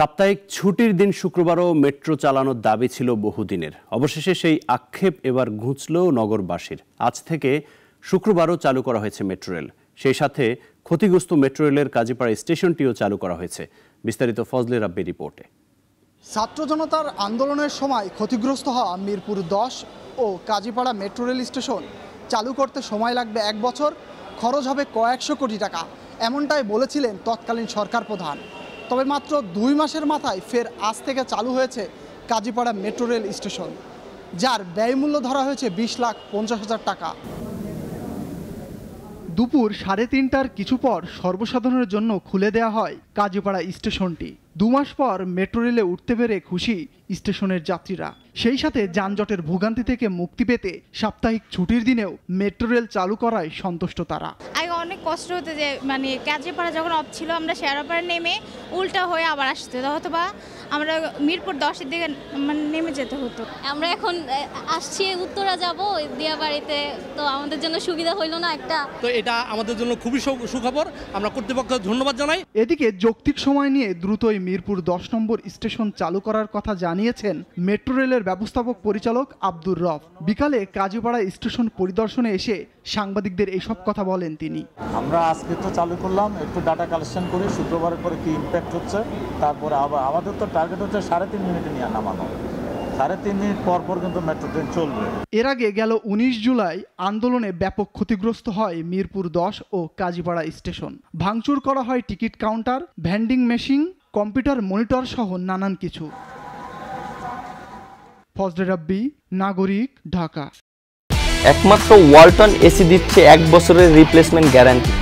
সাপ্তাহিক ছুটির দিন শুক্রবারও মেট্রো চালানোর দাবি ছিল বহুদিনের অবশেষে সেই আক্ষেপ এবার ঘুঁচল নগরবাসীর আজ থেকে শুক্রবারও চালু করা হয়েছে মেট্রো রেল সেই সাথে ক্ষতিগ্রস্ত মেট্রো রেলের কাজীপাড়া স্টেশনটিও চালু করা হয়েছে বিস্তারিত ফজলে রাব্বি রিপোর্টে ছাত্র জনতার আন্দোলনের সময় ক্ষতিগ্রস্ত হওয়া মিরপুর দশ ও কাজীপাড়া মেট্রো রেল স্টেশন চালু করতে সময় লাগবে এক বছর খরচ হবে কয়েকশো কোটি টাকা এমনটাই বলেছিলেন তৎকালীন সরকার প্রধান তবে মাত্র দুই মাসের মাথায় ফের আজ থেকে চালু হয়েছে কাজীপাড়া মেট্রো রেল স্টেশন যার ব্যয়মূল্য ধরা হয়েছে বিশ লাখ পঞ্চাশ হাজার টাকা দুপুর সাড়ে তিনটার কিছু পর সর্বসাধারণের জন্য খুলে দেয়া হয় কাজীপাড়া স্টেশনটি দু মাস পর মেট্রো রেলে উঠতে পেরে খুশি স্টেশনের যাত্রীরা সেই সাথে যানজটের ভোগান্তি থেকে মুক্তি পেতে সাপ্তাহিক ছুটির দিনেও মেট্রো রেল চালু করায় সন্তুষ্ট তারা অনেক কষ্ট হতে যে মানে ক্যাচে পাড়া যখন অফ ছিল আমরা শেয়ার পাড়া নেমে উল্টা হয়ে আবার আসতে অথবা আমরা মিরপুর দশের দিকে মানে নেমে যেতে হতো আমরা এখন আসছি উত্তরা যাব দিয়া বাড়িতে তো আমাদের জন্য সুবিধা হইল না একটা তো এটা আমাদের জন্য খুবই সুখবর আমরা কর্তৃপক্ষ ধন্যবাদ জানাই এদিকে যৌক্তিক সময় নিয়ে দ্রুতই মিরপুর দশ নম্বর স্টেশন চালু করার কথা জানিয়েছেন মেট্রো রেলের ব্যবস্থাপক পরিচালক আব্দুর রফ বিকালে কাজুপাড়া স্টেশন পরিদর্শনে এসে সাংবাদিকদের এইসব কথা বলেন তিনি আমরা আজকে তো চালু করলাম একটু ডাটা কালেকশন করি শুক্রবারের পরে কি ইম্প্যাক্ট হচ্ছে তারপরে আবার আমাদের তো টার্গেট হচ্ছে সাড়ে তিন মিনিটে নিয়ে নামানো সাড়ে তিন মিনিট পর পর কিন্তু মেট্রো ট্রেন চলবে এর আগে গেল ১৯ জুলাই আন্দোলনে ব্যাপক ক্ষতিগ্রস্ত হয় মিরপুর দশ ও কাজীপাড়া স্টেশন ভাঙচুর করা হয় ticket counter vending machine computer monitor সহ নানান কিছু ফজলে নাগরিক ঢাকা একমাত্র ওয়ালটন এসি দিচ্ছে এক বছরের রিপ্লেসমেন্ট গ্যারান্টি